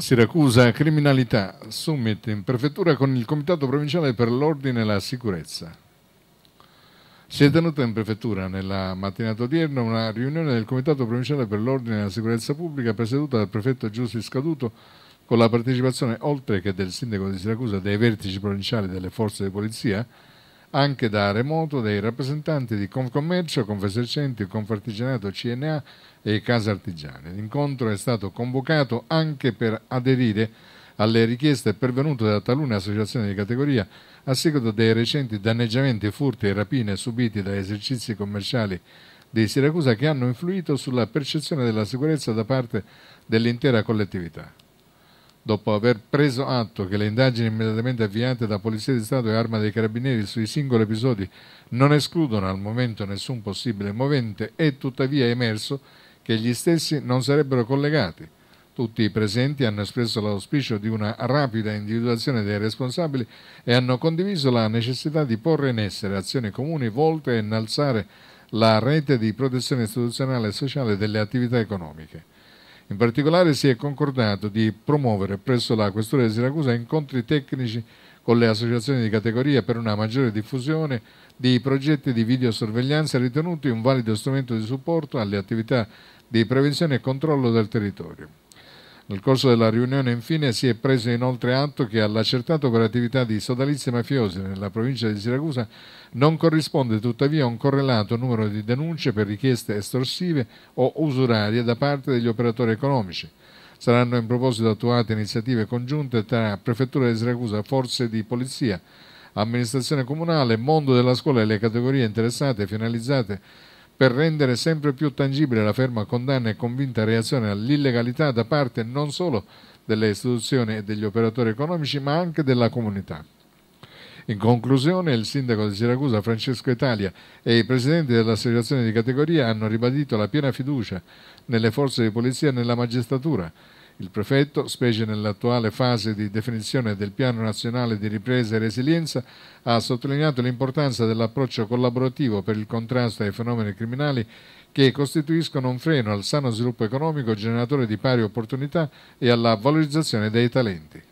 Siracusa Criminalità Summit in prefettura con il Comitato Provinciale per l'Ordine e la Sicurezza. Si è tenuta in prefettura nella mattinata odierna una riunione del Comitato Provinciale per l'Ordine e la Sicurezza Pubblica presieduta dal prefetto Giuseppe Scaduto con la partecipazione oltre che del sindaco di Siracusa dei vertici provinciali delle forze di polizia anche da remoto dei rappresentanti di Confcommercio, Confesercenti, Confartigianato, CNA e Casa Artigiane. L'incontro è stato convocato anche per aderire alle richieste pervenute da talune associazioni di categoria a seguito dei recenti danneggiamenti, furti e rapine subiti da esercizi commerciali di Siracusa che hanno influito sulla percezione della sicurezza da parte dell'intera collettività dopo aver preso atto che le indagini immediatamente avviate da Polizia di Stato e Arma dei Carabinieri sui singoli episodi non escludono al momento nessun possibile movente, è tuttavia emerso che gli stessi non sarebbero collegati. Tutti i presenti hanno espresso l'auspicio di una rapida individuazione dei responsabili e hanno condiviso la necessità di porre in essere azioni comuni volte a innalzare la rete di protezione istituzionale e sociale delle attività economiche. In particolare si è concordato di promuovere presso la Questura di Siracusa incontri tecnici con le associazioni di categoria per una maggiore diffusione di progetti di videosorveglianza ritenuti un valido strumento di supporto alle attività di prevenzione e controllo del territorio. Nel corso della riunione, infine, si è preso inoltre atto che all'accertata operatività di sodalizi mafiosi nella provincia di Siracusa non corrisponde tuttavia un correlato numero di denunce per richieste estorsive o usurarie da parte degli operatori economici. Saranno in proposito attuate iniziative congiunte tra Prefettura di Siracusa, forze di polizia, amministrazione comunale, mondo della scuola e le categorie interessate finalizzate per rendere sempre più tangibile la ferma condanna e convinta reazione all'illegalità da parte non solo delle istituzioni e degli operatori economici, ma anche della comunità. In conclusione, il sindaco di Siracusa Francesco Italia e i presidenti dell'associazione di categoria hanno ribadito la piena fiducia nelle forze di polizia e nella magistratura il prefetto, specie nell'attuale fase di definizione del Piano Nazionale di Ripresa e Resilienza, ha sottolineato l'importanza dell'approccio collaborativo per il contrasto ai fenomeni criminali che costituiscono un freno al sano sviluppo economico, generatore di pari opportunità e alla valorizzazione dei talenti.